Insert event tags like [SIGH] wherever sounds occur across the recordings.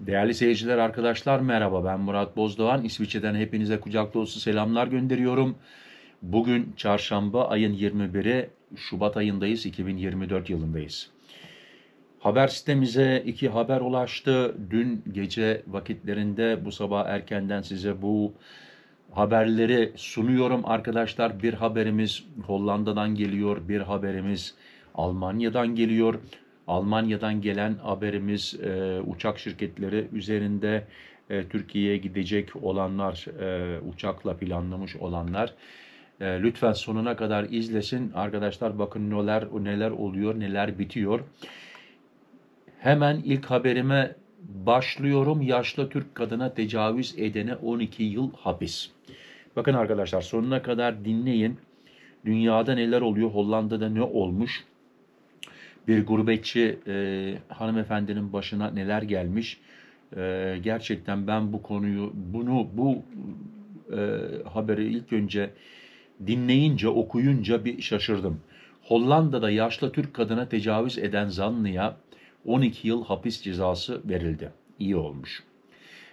Değerli seyirciler, arkadaşlar merhaba. Ben Murat Bozdoğan. İsviçre'den hepinize kucak dolusu selamlar gönderiyorum. Bugün çarşamba ayın 21'i Şubat ayındayız. 2024 yılındayız. Haber sitemize iki haber ulaştı. Dün gece vakitlerinde bu sabah erkenden size bu haberleri sunuyorum arkadaşlar. Bir haberimiz Hollanda'dan geliyor, bir haberimiz Almanya'dan geliyor. Almanya'dan gelen haberimiz e, uçak şirketleri üzerinde e, Türkiye'ye gidecek olanlar, e, uçakla planlamış olanlar e, lütfen sonuna kadar izlesin. Arkadaşlar bakın neler neler oluyor, neler bitiyor. Hemen ilk haberime başlıyorum. Yaşlı Türk kadına tecavüz edene 12 yıl hapis. Bakın arkadaşlar sonuna kadar dinleyin. Dünyada neler oluyor, Hollanda'da ne olmuş? bir gurbetçi e, hanımefendinin başına neler gelmiş. E, gerçekten ben bu konuyu, bunu bu e, haberi ilk önce dinleyince, okuyunca bir şaşırdım. Hollanda'da yaşlı Türk kadına tecavüz eden zanlıya 12 yıl hapis cezası verildi. İyi olmuş.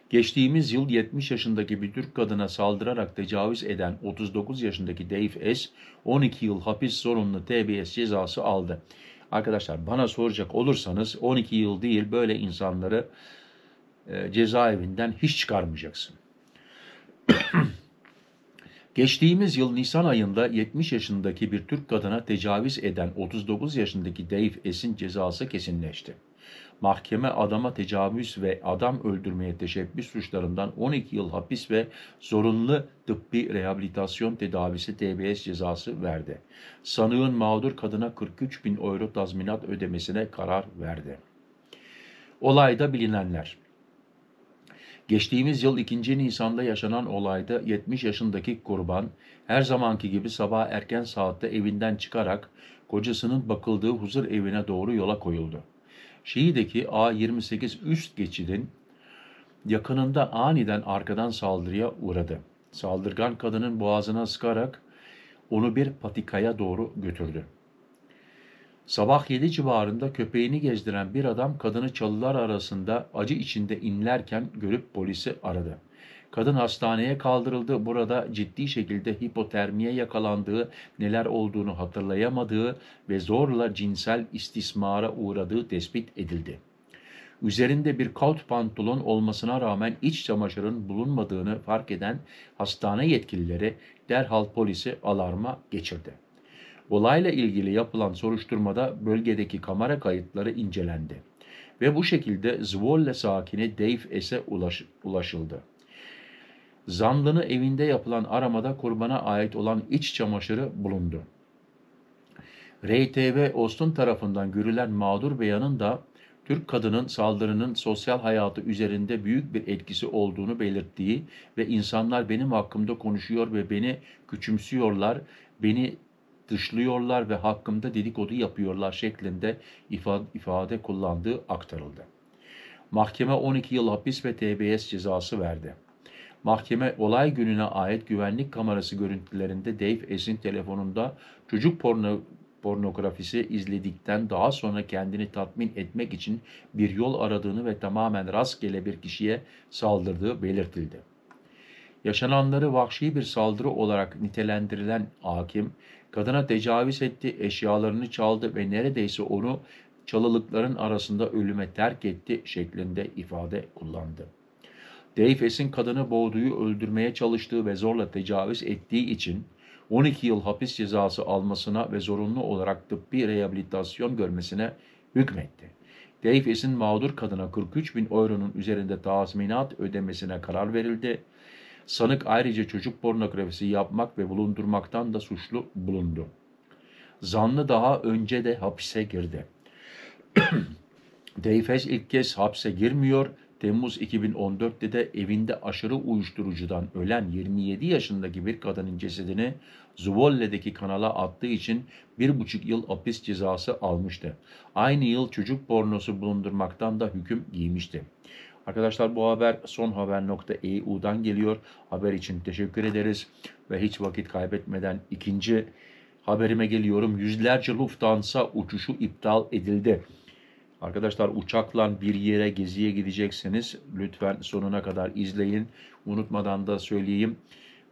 Geçtiğimiz yıl 70 yaşındaki bir Türk kadına saldırarak tecavüz eden 39 yaşındaki Dave S. 12 yıl hapis zorunlu TBS cezası aldı. Arkadaşlar bana soracak olursanız 12 yıl değil böyle insanları e, cezaevinden hiç çıkarmayacaksın. [CLEARS THROAT] Geçtiğimiz yıl Nisan ayında 70 yaşındaki bir Türk kadına tecavüz eden 39 yaşındaki Dave Es'in cezası kesinleşti mahkeme adama tecavüz ve adam öldürmeye teşebbüs suçlarından 12 yıl hapis ve zorunlu tıbbi rehabilitasyon tedavisi TBS cezası verdi. Sanığın mağdur kadına 43 bin euro tazminat ödemesine karar verdi. Olayda bilinenler Geçtiğimiz yıl 2. Nisan'da yaşanan olayda 70 yaşındaki kurban her zamanki gibi sabah erken saatte evinden çıkarak kocasının bakıldığı huzur evine doğru yola koyuldu. Şii'deki A28 üst geçidin yakınında aniden arkadan saldırıya uğradı. Saldırgan kadının boğazına sıkarak onu bir patikaya doğru götürdü. Sabah 7 civarında köpeğini gezdiren bir adam kadını çalılar arasında acı içinde inlerken görüp polisi aradı. Kadın hastaneye kaldırıldı. Burada ciddi şekilde hipotermiye yakalandığı, neler olduğunu hatırlayamadığı ve zorla cinsel istismara uğradığı tespit edildi. Üzerinde bir kaut pantolon olmasına rağmen iç çamaşırın bulunmadığını fark eden hastane yetkilileri derhal polisi alarma geçirdi. Olayla ilgili yapılan soruşturmada bölgedeki kamera kayıtları incelendi ve bu şekilde Zwolle sakini Dave S'e ulaş, ulaşıldı zanlını evinde yapılan aramada kurbana ait olan iç çamaşırı bulundu. RTV Ostun tarafından görülen mağdur beyanın da Türk kadının saldırının sosyal hayatı üzerinde büyük bir etkisi olduğunu belirttiği ve insanlar benim hakkımda konuşuyor ve beni küçümsüyorlar, beni dışlıyorlar ve hakkımda dedikodu yapıyorlar şeklinde ifade, ifade kullandığı aktarıldı. Mahkeme 12 yıl hapis ve TBS cezası verdi. Mahkeme olay gününe ait güvenlik kamerası görüntülerinde Dave Esin telefonunda çocuk porno pornografisi izledikten daha sonra kendini tatmin etmek için bir yol aradığını ve tamamen rastgele bir kişiye saldırdığı belirtildi. Yaşananları vahşi bir saldırı olarak nitelendirilen hakim, kadına tecavüz etti, eşyalarını çaldı ve neredeyse onu çalılıkların arasında ölüme terk etti şeklinde ifade kullandı. Dreyfus'un kadını boğduğu, öldürmeye çalıştığı ve zorla tecavüz ettiği için 12 yıl hapis cezası almasına ve zorunlu olarak tıbbi rehabilitasyon görmesine hükmetti. Dreyfus'un mağdur kadına 43 bin euronun üzerinde tazminat ödemesine karar verildi. Sanık ayrıca çocuk pornografisi yapmak ve bulundurmaktan da suçlu bulundu. Zanlı daha önce de hapse girdi. [CLEARS THROAT] Dreyfus ilk kez hapse girmiyor Temmuz 2014'te de evinde aşırı uyuşturucudan ölen 27 yaşındaki bir kadının cesedini Zuvolle'deki kanala attığı için 1,5 yıl hapis cezası almıştı. Aynı yıl çocuk pornosu bulundurmaktan da hüküm giymişti. Arkadaşlar bu haber sonhaber.eu'dan geliyor. Haber için teşekkür ederiz ve hiç vakit kaybetmeden ikinci haberime geliyorum. Yüzlerce Lufthansa uçuşu iptal edildi. Arkadaşlar uçakla bir yere geziye gidecekseniz lütfen sonuna kadar izleyin. Unutmadan da söyleyeyim.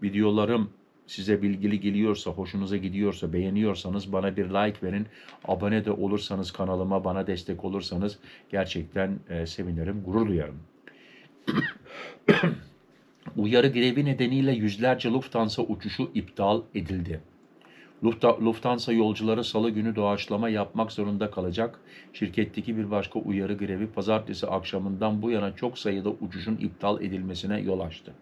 Videolarım size bilgili geliyorsa, hoşunuza gidiyorsa, beğeniyorsanız bana bir like verin. Abone de olursanız kanalıma bana destek olursanız gerçekten e, sevinirim, gurur duyarım. [COUGHS] Uyarı grevi nedeniyle yüzlerce Lufthansa uçuşu iptal edildi. Lufthansa yolcuları salı günü doğaçlama yapmak zorunda kalacak. Şirketteki bir başka uyarı grevi pazartesi akşamından bu yana çok sayıda uçuşun iptal edilmesine yol açtı.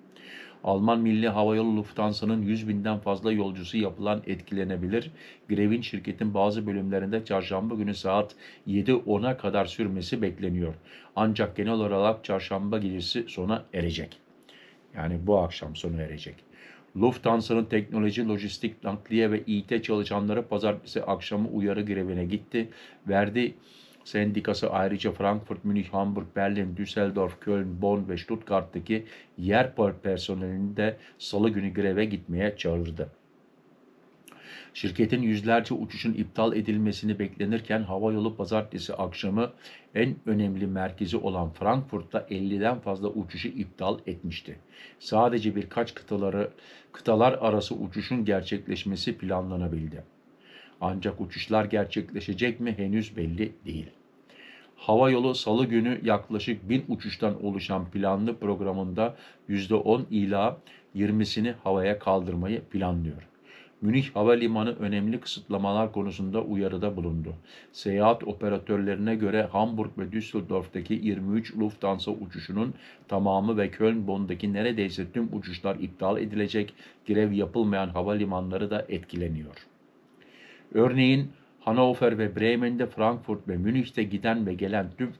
Alman Milli Havayolu Lufthansa'nın 100 binden fazla yolcusu yapılan etkilenebilir. Grevin şirketin bazı bölümlerinde çarşamba günü saat 7 7.10'a kadar sürmesi bekleniyor. Ancak genel olarak çarşamba gecesi sona erecek. Yani bu akşam sona erecek. Lufthansa'nın teknoloji, lojistik, nakliye ve IT çalışanları pazartesi akşamı uyarı grevine gitti. Verdi sendikası ayrıca Frankfurt, Münih, Hamburg, Berlin, Düsseldorf, Köln, Bonn ve Stuttgart'taki yer personelini de salı günü greve gitmeye çağırdı. Şirketin yüzlerce uçuşun iptal edilmesini beklenirken havayolu pazartesi akşamı en önemli merkezi olan Frankfurt'ta 50'den fazla uçuşu iptal etmişti. Sadece birkaç kıtaları kıtalar arası uçuşun gerçekleşmesi planlanabildi. Ancak uçuşlar gerçekleşecek mi henüz belli değil. Hava yolu salı günü yaklaşık 1000 uçuştan oluşan planlı programında %10 ila 20'sini havaya kaldırmayı planlıyor. Münih Havalimanı önemli kısıtlamalar konusunda uyarıda bulundu. Seyahat operatörlerine göre Hamburg ve Düsseldorf'taki 23 Lufthansa uçuşunun tamamı ve Köln-Bonn'daki neredeyse tüm uçuşlar iptal edilecek, grev yapılmayan havalimanları da etkileniyor. Örneğin Hannover ve Bremen'de, Frankfurt ve Münih'te giden ve gelen tüm,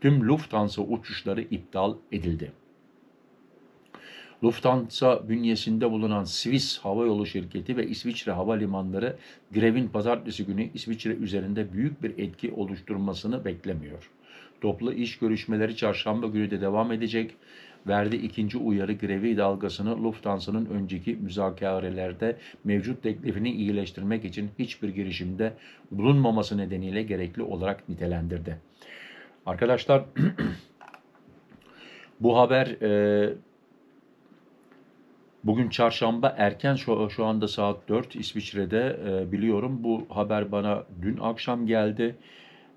tüm Lufthansa uçuşları iptal edildi. Lufthansa bünyesinde bulunan Swiss Yolu Şirketi ve İsviçre Havalimanları grevin pazartesi günü İsviçre üzerinde büyük bir etki oluşturmasını beklemiyor. Toplu iş görüşmeleri çarşamba günü de devam edecek. Verdi ikinci uyarı grevi dalgasını Lufthansa'nın önceki müzakerelerde mevcut teklifini iyileştirmek için hiçbir girişimde bulunmaması nedeniyle gerekli olarak nitelendirdi. Arkadaşlar [CLEARS THROAT] bu haber e, Bugün çarşamba erken şu, şu anda saat 4 İsviçre'de e, biliyorum. Bu haber bana dün akşam geldi.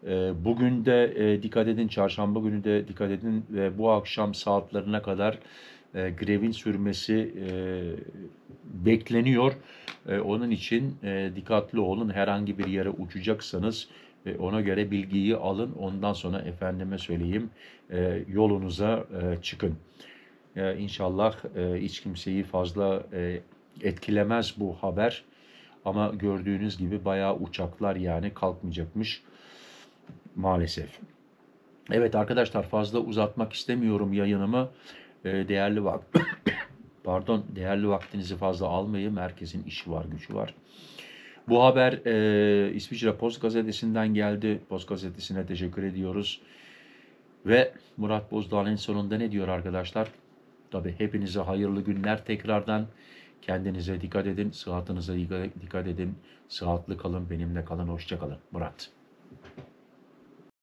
E, bugün de e, dikkat edin çarşamba günü de dikkat edin ve bu akşam saatlerine kadar e, grevin sürmesi e, bekleniyor. E, onun için e, dikkatli olun herhangi bir yere uçacaksanız e, ona göre bilgiyi alın ondan sonra efendime söyleyeyim e, yolunuza e, çıkın. Ee, e, inşallah hiç kimseyi fazla e, etkilemez bu haber. Ama gördüğünüz gibi bayağı uçaklar yani kalkmayacakmış maalesef. Evet arkadaşlar fazla uzatmak istemiyorum yayınımı. Ee, değerli vak [COUGHS] pardon değerli vaktinizi fazla almayayım. Herkesin işi var gücü var. Bu haber e, İsviçre Post Gazetesi'nden geldi. Post Gazetesi'ne teşekkür ediyoruz. Ve Murat Bozdağ'ın sonunda ne diyor arkadaşlar? Tabii hepinize hayırlı günler tekrardan. Kendinize dikkat edin, sıhhatinize dikkat edin. Sıhhatli kalın, benimle kalın, hoşça kalın. Murat.